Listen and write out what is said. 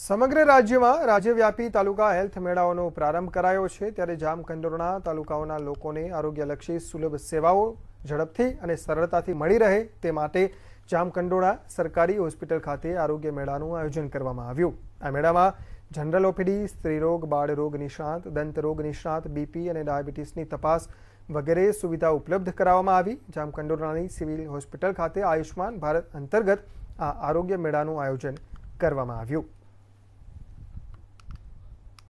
સમગ્ર રાજ્યમાં રાજ્યવ્યાપી તાલુકા હેલ્થ મેળાનો પ્રારંભ કરાયો છે ત્યારે જામકંડોણા તાલુકાના લોકોને આરોગ્યલક્ષી સુલભ સેવાઓ ઝડપથી અને સરળતાથી મળી રહે તે માટે જામકંડોણા સરકારી હોસ્પિટલ ખાતે આરોગ્ય મેળાનું આયોજન કરવામાં આવ્યું આ મેળામાં જનરલ ઓપીડી, સ્ત્રીરોગ, બાળરોગ નિશાનત, દંતરોગ નિશાનત, બીપી અને ડાયાબિટીસની તપાસ વગેરે સુવિધા ઉપલબ્ધ કરાવવામાં આવી જામકંડોણાની સિવિલ હોસ્પિટલ ખાતે આયુષ્માન ભારત અંતર્ગત આ આરોગ્ય મેળાનું આયોજન કરવામાં આવ્યું